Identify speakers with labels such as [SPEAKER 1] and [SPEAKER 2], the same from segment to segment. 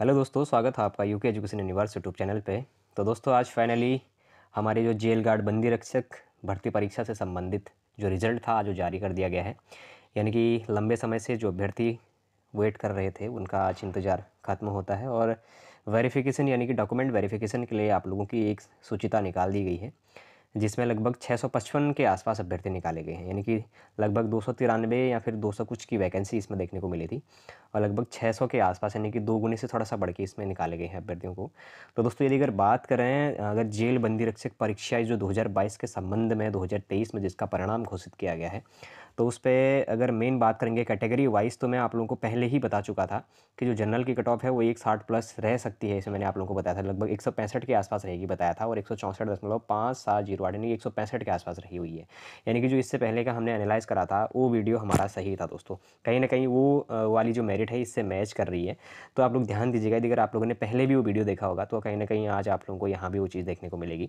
[SPEAKER 1] hello दोस्तों स्वागत है आपका UK education universe YouTube channel पे तो दोस्तों आज फाइनली हमारी जो जेल गार्ड बंदी रक्षक भर्ती परीक्षा से संबंधित जो रिजल्ट था आज वो जारी कर दिया गया है यानी कि लंबे समय से जो अभ्यर्थी वेट कर रहे थे उनका आज इंतज़ार खत्म होता है और वेरिफिकेशन यानी कि डॉक्यूमेंट वेरिफिकेशन के लिए आप लोगों की एक सूचिता निकाल दी गई है जिसमें लगभग 655 के आसपास अभ्यर्थी निकाले गए हैं यानी कि लगभग दो या फिर 200 कुछ की वैकेंसी इसमें देखने को मिली थी और लगभग 600 के आसपास यानी कि दो गुने से थोड़ा सा बढ़ के इसमें निकाले गए हैं अभ्यर्थियों को तो दोस्तों यदि अगर बात करें अगर जेल बंदी रक्षक परीक्षा जो 2022 के संबंध में 2023 में जिसका परिणाम घोषित किया गया है तो उस पर अगर मेन बात करेंगे कैटेगरी वाइज तो मैं आप लोगों को पहले ही बता चुका था कि जो जनरल की कट ऑफ है वो एक साठ प्लस रह सकती है इसे मैंने आप लोगों को बताया था लगभग एक सौ पैंसठ के आसपास रहेगी बताया था और एक सौ चौंसठ दशमलव पाँच सात जीरो एक वाट यानी के आसपास रही हुई है यानी कि जो इससे पहले का हमने एनालाइज़ करा था वो वीडियो हमारा सही था दोस्तों कहीं ना कहीं वो वाली जो मेरिट है इससे मैच कर रही है तो आप लोग ध्यान दीजिएगा अगर आप लोगों ने पहले भी वो वीडियो देखा होगा तो कहीं ना कहीं आज आप लोगों को यहाँ भी वो चीज़ देखने को मिलेगी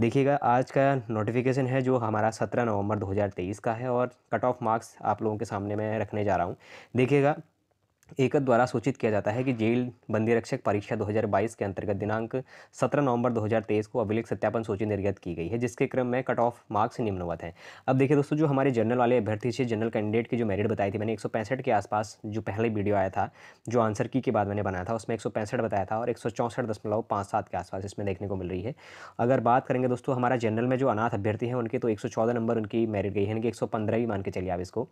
[SPEAKER 1] देखिएगा आज का नोटिफिकेशन है जो हमारा 17 नवंबर 2023 का है और कट ऑफ मार्क्स आप लोगों के सामने मैं रखने जा रहा हूँ देखिएगा एकद द्वारा सूचित किया जाता है कि जेल बंदी रक्षक परीक्षा 2022 के अंतर्गत दिनांक 17 नवंबर 2023 को अभिलेख सत्यापन सूची निर्गत की गई है जिसके क्रम में कट ऑफ मार्क्स निम्नवत हैं अब देखिए दोस्तों जो हमारे जनरल वाले अभ्यर्थी थे जनरल कैंडिडेट की जो मेरिट बताई थी मैंने एक के आसपास जो पहले वीडियो आया था जो आंसर की के बाद मैंने बनाया था उसमें एक बताया था और एक के आसपास इसमें देखने को मिल रही है अगर बात करेंगे दोस्तों हमारा जनरल में जो अनाथ अभ्यर्थी हैं उनके तो एक नंबर उनकी मेरिट गई है यानी कि एक मान के चलिए आप इसको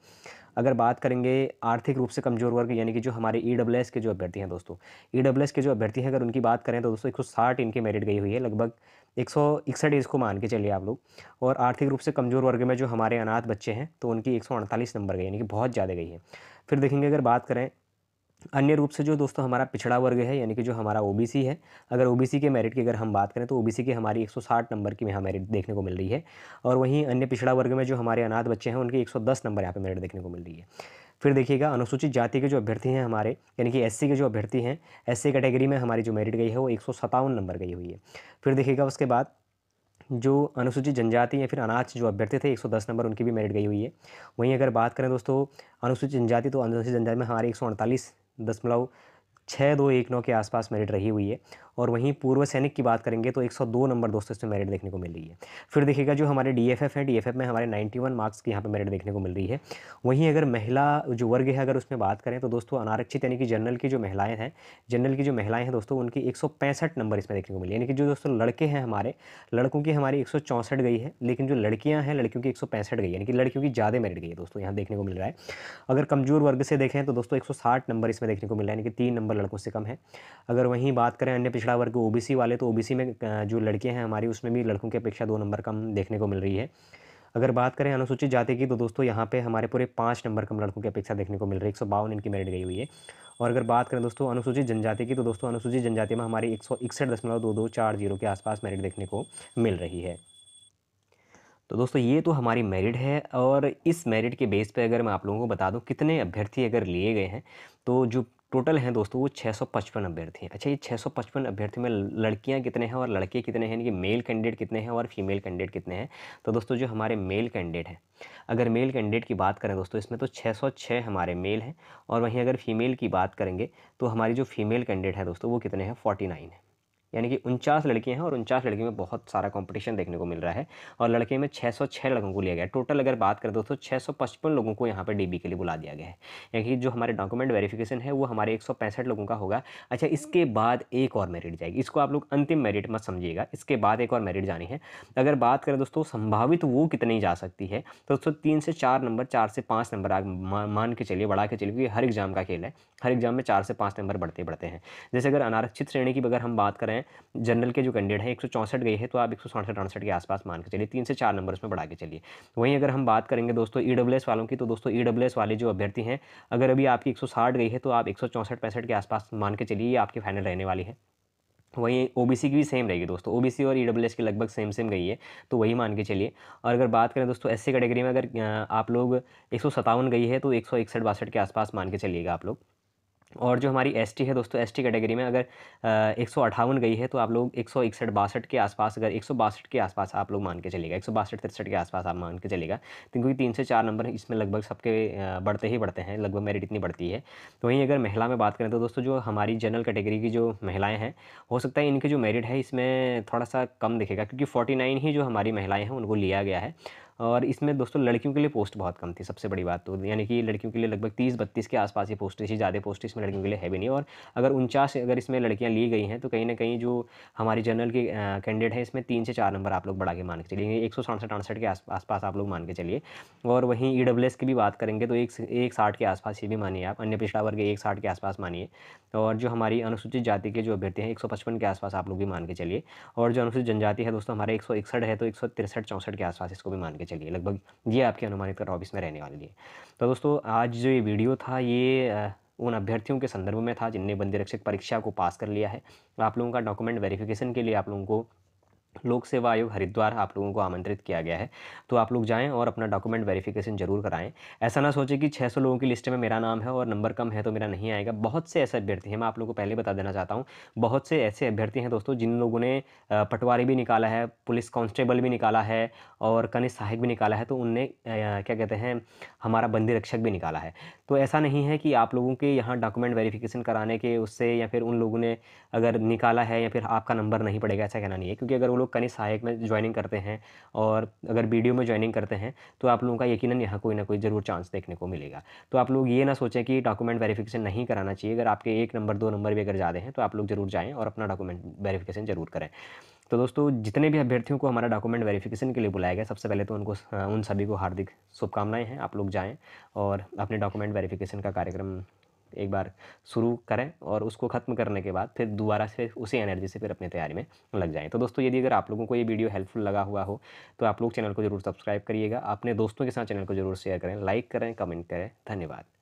[SPEAKER 1] अगर बात करेंगे आर्थिक रूप से कमजोर वर्ग यानी कि जो हमारे ई डब्ल्यू एस के जो अभ्यर्थी हैं दोस्तों ई डब्ल्यू एस के जो अभ्यर्थी हैं अगर उनकी बात करें तो दोस्तों एक सौ साठ इनकी मेरिट गई हुई है लगभग एक सौ इकसठ इसको मान के चलिए आप लोग और आर्थिक रूप से कमज़ोर वर्ग में जो हमारे अनाथ बच्चे हैं तो उनकी एक सौ अड़तालीस नंबर गई यानी कि बहुत ज़्यादा गई है फिर देखेंगे अगर बात करें अन्य रूप से जो दोस्तों हमारा पिछड़ा वर्ग है यानी कि जो हमारा ओबीसी है अगर ओबीसी के मेरिट की अगर हम बात करें तो ओबीसी की हमारी 160 नंबर की यहाँ मेरिट देखने को मिल रही है और वहीं अन्य पिछड़ा वर्ग में जो हमारे अनाथ बच्चे हैं उनकी 110 नंबर यहाँ पे मेरिट देखने को मिल रही है फिर देखिएगा अनुसूचित जाति के जो अभ्यर्थी हैं हमारे यानी कि एससी के जो अभ्यर्थी हैं एससी कैटेगरी में हमारी जो मेरिट गई है वो एक नंबर गई हुई है फिर देखिएगा उसके बाद जो अनुसूचित जनजाति या फिर अनाज जो अभ्यर्थी थे 110 नंबर उनकी भी मेरिट गई हुई है वहीं अगर बात करें दोस्तों अनुसूचित जनजाति तो अनुसूचित जनजाति में हमारे एक दशमलव छः दो एक नौ के आसपास मेरिट रही हुई है और वहीं पूर्व सैनिक की बात करेंगे तो 102 नंबर दोस्तों इसमें मेरिट देखने को मिल रही है फिर देखिएगा जो हमारे डी एफ है डी में हमारे 91 मार्क्स की यहाँ पर मेरिट देखने को मिल रही है वहीं अगर महिला जो वर्ग है अगर उसमें बात करें तो दोस्तों अनारक्षित यानी कि जनरल की जो महिलाएँ हैं जनरल की जो महिलाएँ हैं दोस्तों उनकी एक नंबर इसमें देखने को मिली यानी कि जो दोस्तों लड़के हैं हमारे लड़कों की हमारी एक गई है लेकिन जो लड़कियाँ हैं लड़कियों की एक गई यानी कि लड़कियों की ज़्यादा मेरिट गई है दोस्तों यहाँ देखने को मिल रहा है अगर कमजोर वर्ग से देखें तो दोस्तों एक नंबर इसमें देखने को मिल रहा है यानी कि तीन नंबर लड़कों से कम है अगर वहीं बात करें अन्य पिछड़ा वर्ग ओबीसी वाले तो ओबीसी में जो लड़के हैं हमारी उसमें भी लड़कों की अपेक्षा दो नंबर कम देखने को मिल रही है अगर बात करें अनुसूचित जाति की तो दोस्तों यहाँ पे हमारे पूरे पाँच नंबर कम लड़कों की अपेक्षा देखने को मिल रही है एक सौ बावन इनकी मेरिट गई हुई है और अगर बात करें दोस्तों अनुसूचित जनजाति की तो दोस्तों अनुसूचित जनजाति में हमारी एक सौ इकसठ दशमलव दो दो चार जीरो के आसपास मेरिट देखने को मिल रही है तो दोस्तों ये तो हमारी मेरिट है और इस मेरिट के बेस पर अगर मैं आप लोगों को बता दूँ कितने अभ्यर्थी अगर लिए गए हैं तो जो टोटल हैं दोस्तों वो छः सौ पचपन अभ्यर्थी हैं अच्छा ये छः सौ पचपन अभ्यर्थी में लड़कियाँ कितने हैं और लड़के कितने हैं यानी कि मेल कैंडिडेट कितने हैं और फीमेल कैंडिडेट कितने हैं तो दोस्तों जो हमारे मेल कैंडिडेट हैं अगर मेल कैंडिडेट की बात करें दोस्तों इसमें तो छः सौ छः हमारे मेल हैं और वहीं अगर फीमेल की बात करेंगे तो हमारी जो फीमेल कैंडिडेट है दोस्तों वो कितने हैं फोर्टी नाइन है यानी कि उनचास लड़कियां हैं और उनचास लड़कियों में बहुत सारा कंपटीशन देखने को मिल रहा है और लड़के में 606 लड़कों को लिया गया टोटल अगर बात करें दोस्तों छः लोगों को यहाँ पर डीबी के लिए बुला दिया गया है यानी कि जो हमारे डॉक्यूमेंट वेरिफिकेशन है वो हमारे एक लोगों का होगा अच्छा इसके बाद एक और मेरिट जाएगी इसको आप लोग अंतिम मेरिट मत समझिएगा इसके बाद एक और मेरिट जानी है अगर बात करें दोस्तों संभावित वो कितनी जा सकती है तो दोस्तों तीन से चार नंबर चार से पाँच नंबर आग मान के चलिए बढ़ा के चलिए क्योंकि हर एग्जाम का खेल है हर एग्जाम में चार से पाँच नंबर बढ़ते बढ़ते हैं जैसे अगर अनारक्षित श्रेणी की अगर हम बात करें हैं जनरल के जो कैंडिडेट हैं एक गए हैं तो आप एक सौ के आसपास मान के चलिए तीन से चार नंबर उसमें बढ़ा के चलिए वहीं अगर हम बात करेंगे दोस्तों ई e वालों की तो दोस्तों ई e वाले जो अभ्यर्थी हैं अगर अभी आपकी एक गई है तो आप एक सौ के आसपास मान के चलिए आपकी फाइनल रहने वाली है वहीं ओबीसी की भी सेम रहेगी दोस्तों ओबीसी और ई e की लगभग सेम सेम गई है तो वही मान के चलिए और अगर बात करें दोस्तों एससी कैटेगरी में अगर आप लोग एक गई है तो एक सौ के आसपास मान के चलिएगा आप लोग और जो हमारी एस है दोस्तों एस कैटेगरी में अगर एक सौ गई है तो आप लोग एक सौ इकसठ बासठ के आसपास अगर एक सौ बासठ के आसपास आप लोग मान के चलेगा एक सौ बासठ तिरसठ के आसपास आप मान के चलेगा तो क्योंकि तीन से चार नंबर इसमें लगभग सबके बढ़ते ही बढ़ते हैं लगभग मेरिट इतनी बढ़ती है तो वहीं अगर महिला में बात करें तो दोस्तों जो हमारी जनरल कैटेगरी की जो महिलाएँ हैं हो सकता है इनकी जो मेरिट है इसमें थोड़ा सा कम दिखेगा क्योंकि फोर्टी ही जो हमारी महिलाएँ हैं उनको लिया गया है और इसमें दोस्तों लड़कियों के लिए पोस्ट बहुत कम थी सबसे बड़ी बात तो यानी कि लड़कियों के लिए लगभग तीस बत्तीस के आसपास ये पोस्ट थी ज़्यादा पोस्ट इसमें लड़कियों के लिए है भी नहीं और अगर उनचास अगर इसमें लड़कियाँ ली गई हैं तो कहीं ना कहीं जो हमारी जनरल के कैंडिडेट है इसमें तीन से चार नंबर आप लोग बढ़ा के मान के चलिए एक सौ सड़सठ अड़सठ के आसपास आप लोग मान के चलिए और वहीं ई e एस की भी बात करेंगे तो एक एक साठ के आसपास ये भी मानिए आप अन्य पिछड़ा वर्ग एक साठ के आसपास मानिए और जो हमारी अनुसूचित जाति के जो अभ्यर्थी हैं एक सौ पचपन के आसपास आप लोग भी मान के चलिए और जो अनुसूचित जनजाति है दोस्तों हमारे एक सौ इकसठ है तो एक सौ तिरसठ चौंसठ के आसपास इसको भी मान के चलिए लगभग ये आपके अनुमानित कट ऑफ इसमें रहने वाली है तो दोस्तों आज जो ये वीडियो था ये उन अभ्यर्थियों के संदर्भ में था जिनने बंदी रक्षक परीक्षा को पास कर लिया है आप लोगों का डॉक्यूमेंट वेरिफिकेशन के लिए आप लोगों को लोक सेवा आयोग हरिद्वार आप लोगों को आमंत्रित किया गया है तो आप लोग जाएं और अपना डॉक्यूमेंट वेरिफिकेशन जरूर कराएं ऐसा ना सोचें कि 600 लोगों की लिस्ट में मेरा नाम है और नंबर कम है तो मेरा नहीं आएगा बहुत से ऐसे अभ्यर्थी हैं मैं आप लोगों को पहले बता देना चाहता हूँ बहुत से ऐसे अभ्यर्थी हैं दोस्तों जिन लोगों ने पटवारी भी निकाला है पुलिस कॉन्स्टेबल भी निकाला है और कनिष्ठ सहायक भी निकाला है तो उनने क्या कहते हैं हमारा बंदी रक्षक भी निकाला है तो ऐसा नहीं है कि आप लोगों के यहाँ डॉक्यूमेंट वेरिफिकेशन कराने के उससे या फिर उन लोगों ने अगर निकाला है या फिर आपका नंबर नहीं पड़ेगा ऐसा कहना नहीं है क्योंकि अगर वो लोग कनी सहायक में ज्वाइनिंग करते हैं और अगर वीडियो में ज्वाइनिंग करते हैं तो आप लोगों का यकीन यहाँ कोई ना कोई ज़रूर चांस देखने को मिलेगा तो आप लोग ये ना सोचें कि डॉक्यूमेंट वेरीफिकेशन नहीं कराना चाहिए अगर आपके एक नंबर दो नंबर भी अगर ज़्यादा हैं तो आप लोग ज़रूर जाएँ और अपना डॉक्यूमेंट वेरीफिकेशन ज़रूर करें तो दोस्तों जितने भी अभ्यर्थियों को हमारा डॉक्यूमेंट वेरिफिकेशन के लिए बुलाया गया सबसे पहले तो उनको उन सभी को हार्दिक शुभकामनाएं हैं आप लोग जाएं और अपने डॉक्यूमेंट वेरिफिकेशन का कार्यक्रम एक बार शुरू करें और उसको ख़त्म करने के बाद फिर दोबारा से उसी एनर्जी से फिर अपनी तैयारी में लग जाएं तो दोस्तों यदि अगर आप लोगों को ये वीडियो हेल्पफुल लगा हुआ हो तो आप लोग चैनल को ज़रूर सब्सक्राइब करिएगा अपने दोस्तों के साथ चैनल को ज़रूर शेयर करें लाइक करें कमेंट करें धन्यवाद